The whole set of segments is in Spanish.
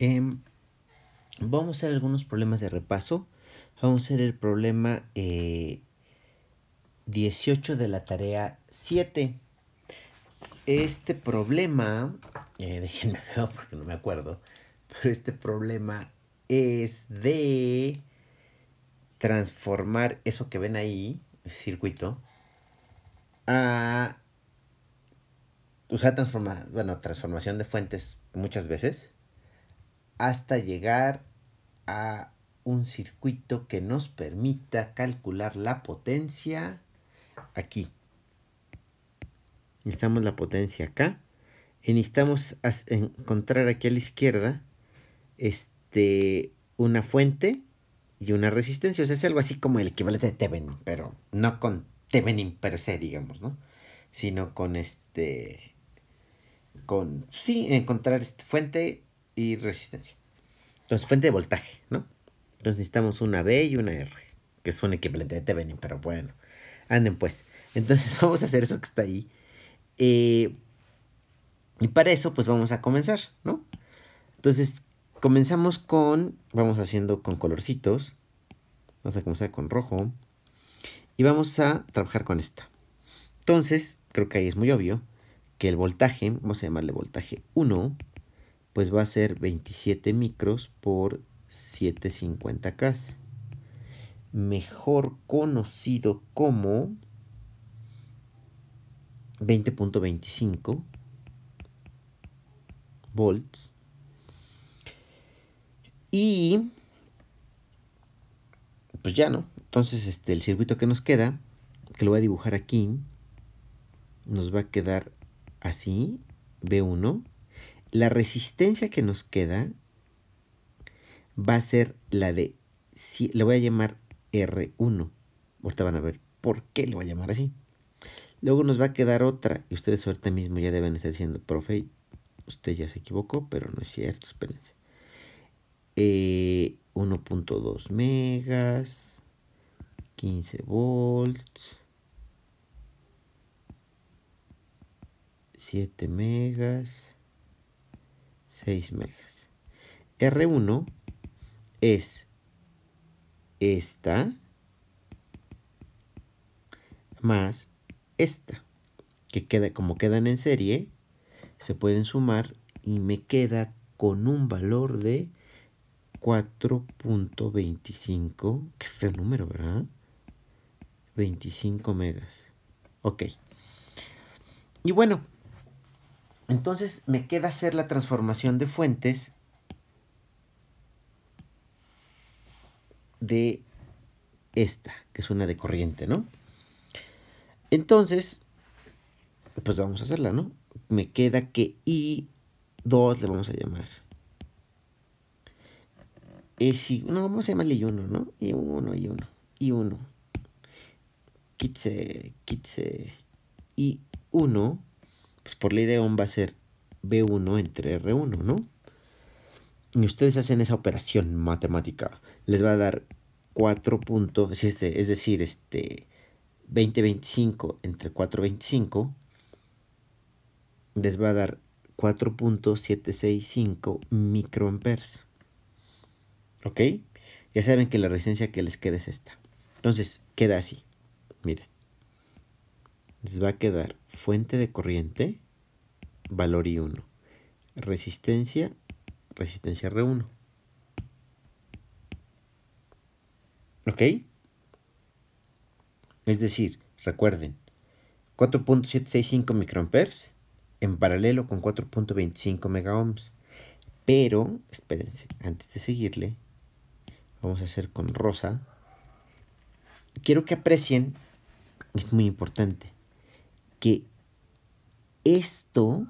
Em, vamos a hacer algunos problemas de repaso. Vamos a hacer el problema 18 eh, de la tarea 7. Este problema, eh, déjenme porque no me acuerdo, pero este problema es de transformar eso que ven ahí, el circuito, a... Usar bueno, transformación de fuentes muchas veces hasta llegar a un circuito que nos permita calcular la potencia aquí. Necesitamos la potencia acá. necesitamos encontrar aquí a la izquierda este, una fuente y una resistencia. O sea, es algo así como el equivalente de Thevenin, pero no con Thevenin per se, digamos, ¿no? Sino con este... Con, sí, encontrar esta fuente y resistencia. Entonces, fuente de voltaje, ¿no? Entonces necesitamos una B y una R, que un equivalente de Thevenin, pero bueno, anden pues. Entonces vamos a hacer eso que está ahí. Eh, y para eso, pues vamos a comenzar, ¿no? Entonces, comenzamos con, vamos haciendo con colorcitos. Vamos a comenzar con rojo. Y vamos a trabajar con esta. Entonces, creo que ahí es muy obvio que el voltaje, vamos a llamarle voltaje 1 pues va a ser 27 micros por 750K, mejor conocido como 20.25 volts. Y pues ya no. Entonces, este el circuito que nos queda, que lo voy a dibujar aquí, nos va a quedar así, B1 la resistencia que nos queda va a ser la de, si, le voy a llamar R1. Ahorita van a ver por qué le voy a llamar así. Luego nos va a quedar otra, y ustedes ahorita mismo ya deben estar diciendo, profe, usted ya se equivocó, pero no es cierto, espérense. 1.2 eh, megas, 15 volts, 7 megas. 6 megas. R1 es esta más esta, que queda, como quedan en serie, se pueden sumar y me queda con un valor de 4.25. Qué feo número, ¿verdad? 25 megas. Ok. Y bueno, entonces me queda hacer la transformación de fuentes de esta, que es una de corriente, ¿no? Entonces, pues vamos a hacerla, ¿no? Me queda que I2 le vamos a llamar. no, vamos a llamarle I1, ¿no? I1, I1, I1. Quitse, quitse, I1 pues, por la de va a ser B1 entre R1, ¿no? Y ustedes hacen esa operación matemática. Les va a dar 4 este, es, decir, este 2025 entre 425 les va a dar 4.765 microamperes. ¿Ok? Ya saben que la resistencia que les queda es esta. Entonces, queda así les va a quedar fuente de corriente, valor I1, resistencia, resistencia R1. ¿Ok? Es decir, recuerden, 4.765 microamperes en paralelo con 4.25 megaohms. Pero, espérense, antes de seguirle, vamos a hacer con rosa. Quiero que aprecien, es muy importante, que esto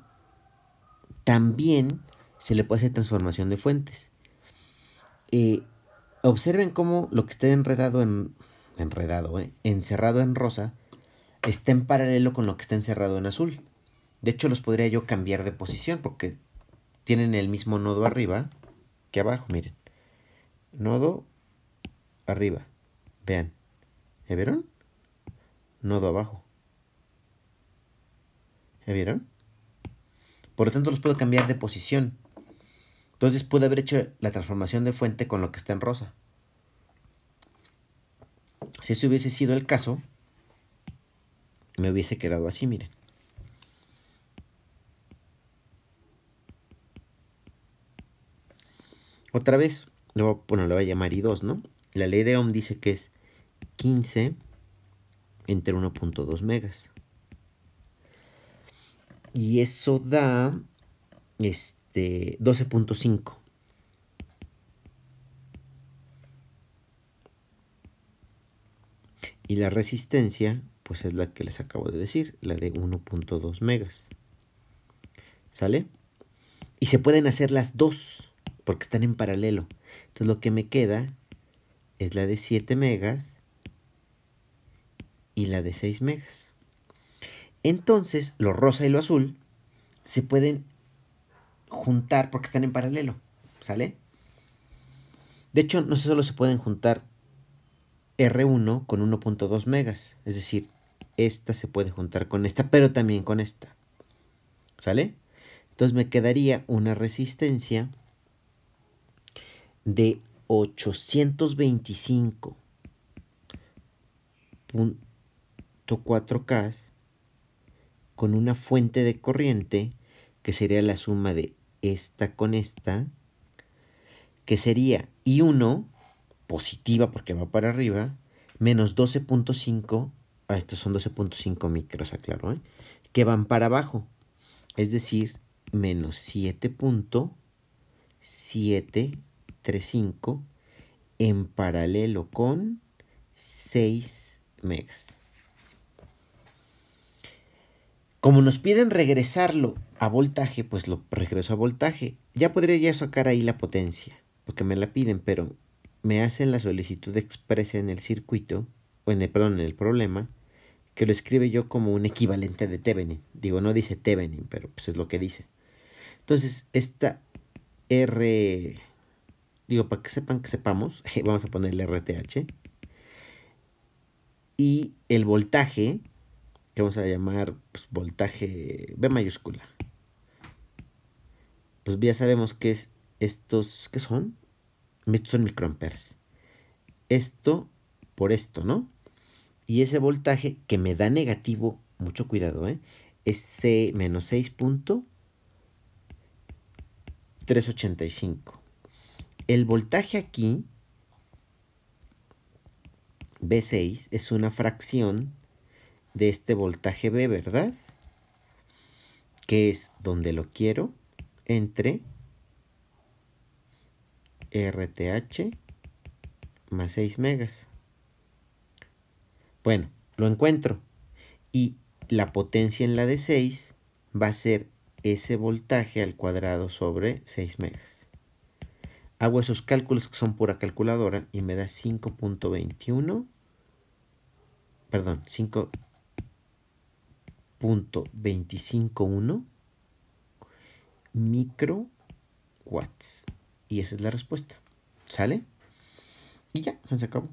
también se le puede hacer transformación de fuentes. Eh, observen cómo lo que está enredado en. enredado, eh, encerrado en rosa, está en paralelo con lo que está encerrado en azul. De hecho, los podría yo cambiar de posición porque tienen el mismo nodo arriba que abajo, miren. Nodo arriba. Vean. ¿Ya vieron? Nodo abajo. ¿Ya vieron? Por lo tanto, los puedo cambiar de posición. Entonces pude haber hecho la transformación de fuente con lo que está en rosa. Si ese hubiese sido el caso, me hubiese quedado así, miren. Otra vez, bueno, lo voy a llamar I2, ¿no? La ley de Ohm dice que es 15 entre 1.2 megas. Y eso da este, 12.5. Y la resistencia, pues es la que les acabo de decir, la de 1.2 megas. ¿Sale? Y se pueden hacer las dos, porque están en paralelo. Entonces lo que me queda es la de 7 megas y la de 6 megas. Entonces, lo rosa y lo azul se pueden juntar porque están en paralelo, ¿sale? De hecho, no solo se pueden juntar R1 con 1.2 megas, es decir, esta se puede juntar con esta, pero también con esta, ¿sale? Entonces me quedaría una resistencia de 825.4K con una fuente de corriente, que sería la suma de esta con esta, que sería I1, positiva porque va para arriba, menos 12.5, ah, estos son 12.5 micros, aclaro, ¿eh? que van para abajo, es decir, menos 7.735 en paralelo con 6 megas. Como nos piden regresarlo a voltaje, pues lo regreso a voltaje. Ya podría ya sacar ahí la potencia, porque me la piden, pero me hacen la solicitud expresa en el circuito, o en el, en problema, que lo escribe yo como un equivalente de Thevenin. Digo, no dice Thevenin, pero pues es lo que dice. Entonces, esta R, digo, para que sepan que sepamos, vamos a ponerle RTH. Y el voltaje vamos a llamar pues, voltaje B mayúscula. Pues ya sabemos que es estos, ¿qué son? Son microamperes. Esto por esto, ¿no? Y ese voltaje que me da negativo, mucho cuidado, ¿eh? Es C menos 6.385. El voltaje aquí, B6, es una fracción de este voltaje B, ¿verdad? Que es donde lo quiero entre RTH más 6 megas. Bueno, lo encuentro. Y la potencia en la de 6 va a ser ese voltaje al cuadrado sobre 6 megas. Hago esos cálculos que son pura calculadora y me da 5.21. Perdón, 5 micro microwatts. Y esa es la respuesta. ¿Sale? Y ya, se acabó.